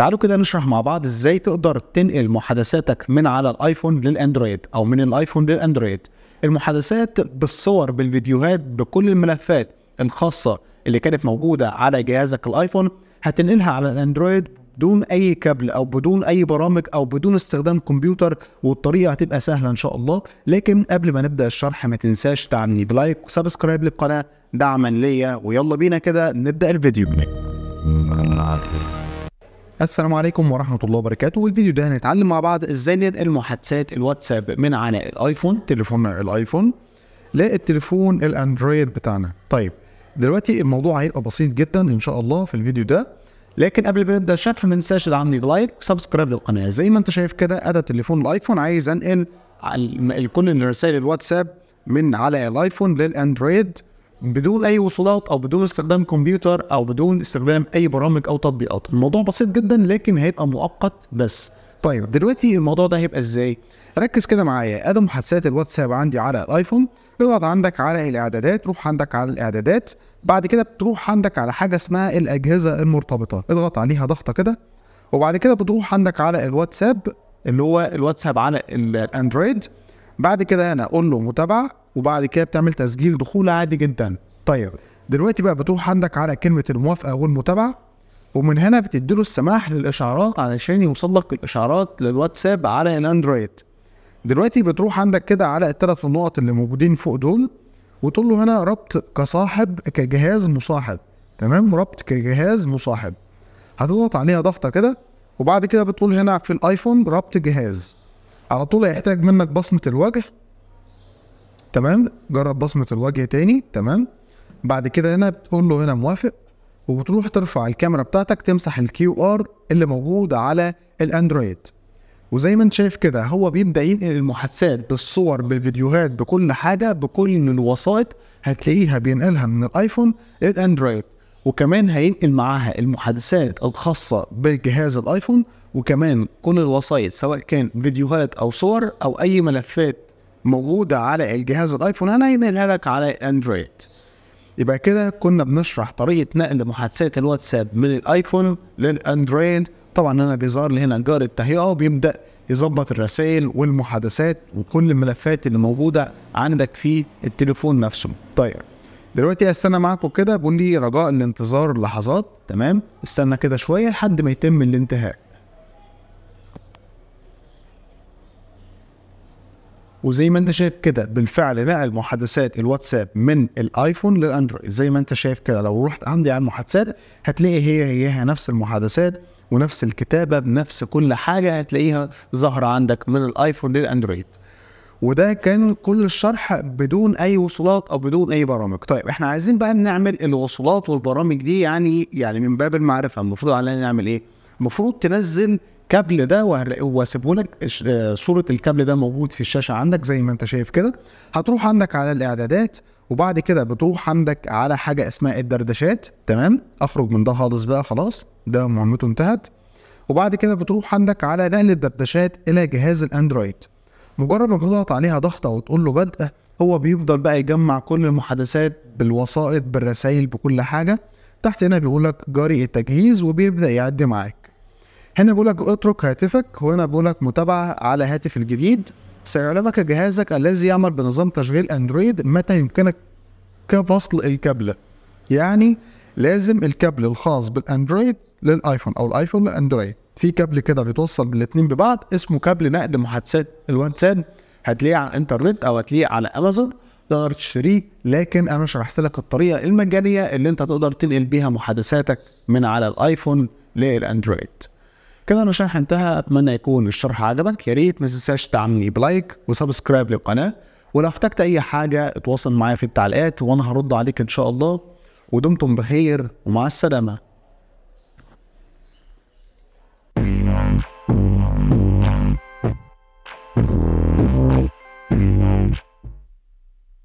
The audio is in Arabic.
تعالوا كده نشرح مع بعض ازاي تقدر تنقل محادثاتك من على الايفون للاندرويد او من الايفون للاندرويد المحادثات بالصور بالفيديوهات بكل الملفات الخاصه اللي كانت موجوده على جهازك الايفون هتنقلها على الاندرويد بدون اي كابل او بدون اي برامج او بدون استخدام كمبيوتر والطريقه هتبقى سهله ان شاء الله لكن قبل ما نبدا الشرح ما تنساش تعملني بلايك وسبسكرايب للقناه دعما ليا ويلا بينا كده نبدا الفيديو السلام عليكم ورحمة الله وبركاته والفيديو ده هنتعلم مع بعض ازاي ننقل محادثات الواتساب من على الايفون تليفون الايفون للتليفون الاندرويد بتاعنا طيب دلوقتي الموضوع هيبقى بسيط جدا ان شاء الله في الفيديو ده لكن قبل ما نبدا الشرح ما تنساش تدعمني بلايك وسبسكرايب للقناه زي ما انت شايف كده ادى تليفون الايفون عايز انقل كل الرسائل الواتساب من على الايفون للاندرويد بدون اي وصولات او بدون استخدام كمبيوتر او بدون استخدام اي برامج او تطبيقات الموضوع بسيط جدا لكن هيبقى مؤقت بس طيب دلوقتي الموضوع ده هيبقى ازاي ركز كده معايا ادي محادثات الواتساب عندي على الايفون اضغط عندك على الاعدادات روح عندك على الاعدادات بعد كده بتروح عندك على حاجه اسمها الاجهزه المرتبطه اضغط عليها ضغطه كده وبعد كده بتروح عندك على الواتساب اللي هو الواتساب على الاندرويد بعد كده انا اقول له متابعه وبعد كده بتعمل تسجيل دخول عادي جدا طيب دلوقتي بقى بتروح عندك على كلمه الموافقه والمتابعه ومن هنا بتديله السماح للاشعارات علشان يوصل لك الاشعارات للواتساب على الاندرويد دلوقتي بتروح عندك كده على الثلاث نقط اللي موجودين فوق دول وتقول له هنا ربط كصاحب كجهاز مصاحب تمام ربط كجهاز مصاحب هتضغط عليها ضغطه كده وبعد كده بتقول هنا في الايفون ربط جهاز على طول هيحتاج منك بصمه الوجه تمام جرب بصمه الوجه تاني تمام بعد كده هنا بتقول له هنا موافق وبتروح ترفع الكاميرا بتاعتك تمسح الكيو ار اللي موجود على الاندرويد وزي ما انت شايف كده هو بيبدا ينقل المحادثات بالصور بالفيديوهات بكل حاجه بكل الوسائط هتلاقيها بينقلها من الايفون للاندرويد وكمان هينقل معاها المحادثات الخاصه بجهاز الايفون وكمان كل الوسائط سواء كان فيديوهات او صور او اي ملفات موجوده على الجهاز الايفون هينقلها لك على الاندرويد يبقى كده كنا بنشرح طريقه نقل محادثات الواتساب من الايفون للاندرويد طبعا انا بيظهر لي هنا جار التهيئه وبيبدا يظبط الرسائل والمحادثات وكل الملفات اللي موجوده عندك في التليفون نفسه طيب دلوقتي استنى معاكم كده بقول لي رجاء الانتظار لحظات تمام استنى كده شويه لحد ما يتم الانتهاء وزي ما انت شايف كده بالفعل نقل محادثات الواتساب من الايفون للاندرويد زي ما انت شايف كده لو رحت عندي على المحادثات هتلاقي هي هيها نفس المحادثات ونفس الكتابه بنفس كل حاجه هتلاقيها ظاهره عندك من الايفون للاندرويد وده كان كل الشرح بدون اي وصولات او بدون اي برامج طيب احنا عايزين بقى نعمل الوصولات والبرامج دي يعني يعني من باب المعرفه المفروض علينا نعمل ايه المفروض تنزل الكابل ده وهسيبه لك آه، صوره الكابل ده موجود في الشاشه عندك زي ما انت شايف كده هتروح عندك على الاعدادات وبعد كده بتروح عندك على حاجه اسمها الدردشات تمام افرج من ده خالص بقى خلاص ده مهمته انتهت وبعد كده بتروح عندك على نقل الدردشات الى جهاز الاندرويد مجرد ما تضغط عليها ضغطه وتقول له بدأ هو بيفضل بقى يجمع كل المحادثات بالوسائط بالرسائل بكل حاجه تحت هنا بيقول لك جاري التجهيز وبيبدا يعدي معاك هنا بيقول لك اترك هاتفك وهنا بيقول لك متابعه على هاتف الجديد سيعلمك جهازك الذي يعمل بنظام تشغيل اندرويد متى يمكنك فصل الكابله يعني لازم الكابل الخاص بالاندرويد للايفون او الايفون للاندرويد في كابل كده بيتوصل بالاثنين ببعض اسمه كابل نقل محادثات الواتساب هتلاقيه على الانترنت او هتلاقيه على امازون تقدر تشتريه لكن انا شرحت لك الطريقه المجانيه اللي انت تقدر تنقل بيها محادثاتك من على الايفون للاندرويد كده انا انتهى اتمنى يكون الشرح عجبك يا ريت ما تنساش تعملي بلايك وسبسكرايب للقناه ولو احتجت اي حاجه اتواصل معايا في التعليقات وانا هرد عليك ان شاء الله ودمتم بخير ومع السلامه